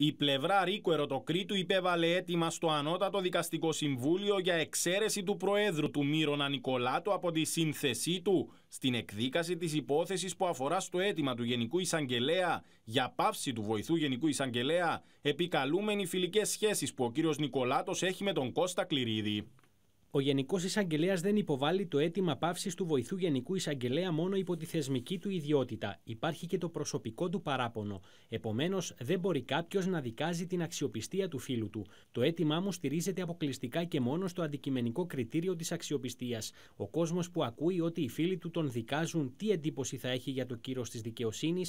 Η πλευρά Ρίκου Ερωτοκρήτου υπέβαλε αίτημα στο Ανώτατο Δικαστικό Συμβούλιο για εξαίρεση του Προέδρου του Μύρονα Νικολάτου από τη σύνθεσή του στην εκδίκαση της υπόθεσης που αφορά στο αίτημα του Γενικού Εισαγγελέα για πάυση του βοηθού Γενικού Εισαγγελέα επικαλούμενη φιλικές σχέσεις που ο κύριος Νικολάτος έχει με τον Κώστα Κληρίδη. Ο Γενικός Εισαγγελέας δεν υποβάλλει το αίτημα πάυσης του βοηθού Γενικού Εισαγγελέα μόνο υπό τη θεσμική του ιδιότητα. Υπάρχει και το προσωπικό του παράπονο. Επομένως, δεν μπορεί κάποιος να δικάζει την αξιοπιστία του φίλου του. Το αίτημά μου στηρίζεται αποκλειστικά και μόνο στο αντικειμενικό κριτήριο της αξιοπιστίας. Ο κόσμος που ακούει ότι οι φίλοι του τον δικάζουν, τι εντύπωση θα έχει για το κύρος της δικαιοσύνης.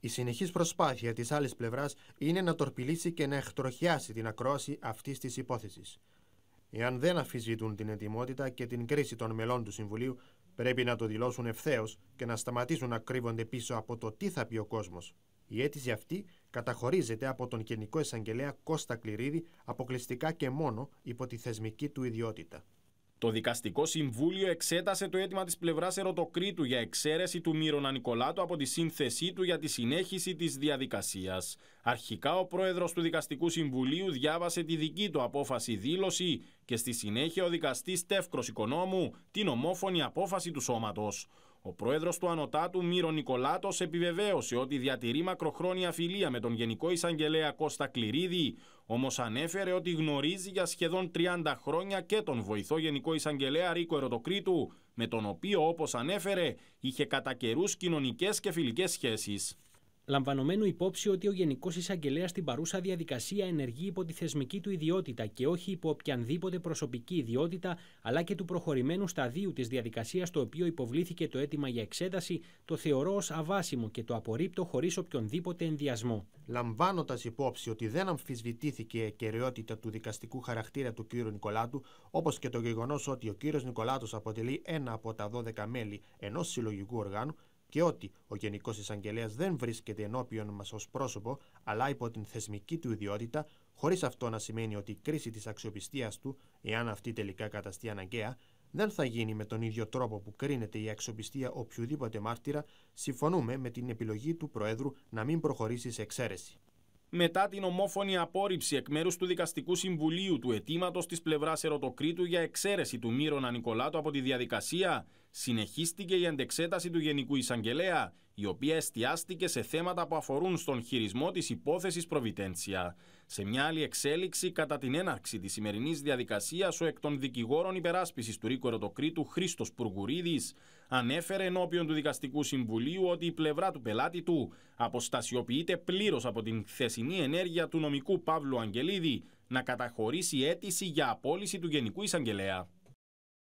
Η συνεχής προσπάθεια της άλλης πλευράς είναι να τορπιλήσει και να εκτροχιάσει την ακρόαση αυτής της υπόθεσης. Εάν δεν αφιζητούν την ετοιμότητα και την κρίση των μελών του Συμβουλίου, πρέπει να το δηλώσουν ευθέως και να σταματήσουν να κρύβονται πίσω από το τι θα πει ο κόσμος. Η αίτηση αυτή καταχωρίζεται από τον Γενικό Εισαγγελέα Κώστα Κληρίδη αποκλειστικά και μόνο υπό τη θεσμική του ιδιότητα. Το Δικαστικό Συμβούλιο εξέτασε το αίτημα της πλευράς Ερωτοκρήτου για εξαίρεση του Μύρονα Νικολάτου από τη σύνθεσή του για τη συνέχιση της διαδικασίας. Αρχικά, ο πρόεδρος του Δικαστικού Συμβουλίου διάβασε τη δική του απόφαση δήλωση και στη συνέχεια ο δικαστής Τεύκρος Οικονόμου την ομόφωνη απόφαση του σώματος. Ο πρόεδρος του Ανωτάτου, Μύρο Νικολάτος επιβεβαίωσε ότι διατηρεί μακροχρόνια φιλία με τον Γενικό Εισαγγελέα Κώστα Κληρίδη, όμως ανέφερε ότι γνωρίζει για σχεδόν 30 χρόνια και τον βοηθό Γενικό Εισαγγελέα Ρίκο Ερωτοκρίτου, με τον οποίο, όπως ανέφερε, είχε κατά καιρούς κοινωνικές και φιλικές σχέσεις λαμβανομένου υπόψη ότι ο Γενικός Εισαγγελέας στην παρούσα διαδικασία ενεργεί υπό τη θεσμική του ιδιότητα και όχι υπό οποιανδήποτε προσωπική ιδιότητα, αλλά και του προχωρημένου σταδίου της διαδικασίας το οποίο υποβλήθηκε το αίτημα για εξέταση, το θεωρώ ως αβάσιμο και το απορρίπτω χωρίς οποιονδήποτε ενδιασμό. Λαμβάνοντας υπόψη ότι δεν αμφισβητήθηκε η εκαιρεότητα του δικαστικού χαρακτήρα του κ. Νικολάτου, όπως και το γεγονός ότι ο κ. Νικολάτος αποτελεί ένα από τα 12 μέλη ενός συλλογικού οργάνου, και ότι ο Γενικός Εισαγγελέας δεν βρίσκεται ενώπιον μας ως πρόσωπο, αλλά υπό την θεσμική του ιδιότητα, χωρίς αυτό να σημαίνει ότι η κρίση της αξιοπιστίας του, εάν αυτή τελικά καταστεί αναγκαία, δεν θα γίνει με τον ίδιο τρόπο που κρίνεται η αξιοπιστία οποιοδήποτε μάρτυρα, συμφωνούμε με την επιλογή του Προέδρου να μην προχωρήσει σε εξαίρεση. Μετά την ομόφωνη απόρριψη εκ μέρους του Δικαστικού Συμβουλίου του αιτήματος της πλευράς Ερωτοκρήτου για εξαίρεση του Μύρονα Νικολάτου από τη διαδικασία, συνεχίστηκε η αντεξέταση του Γενικού Εισαγγελέα, η οποία εστιάστηκε σε θέματα που αφορούν στον χειρισμό της υπόθεσης Προβιτέντσια. Σε μια άλλη εξέλιξη, κατά την έναρξη της σημερινής διαδικασίας, ο εκ των δικηγόρων υπεράσπισης του Ρίκο Ερωτοκρήτου, Χρήστος Πουργουρίδης ανέφερε ενώπιον του Δικαστικού Συμβουλίου ότι η πλευρά του πελάτη του αποστασιοποιείται πλήρως από την χθεσινή ενέργεια του νομικού Παύλου Αγγελίδη να καταχωρήσει αίτηση για απόλυση του Γενικού Εισαγγελέα.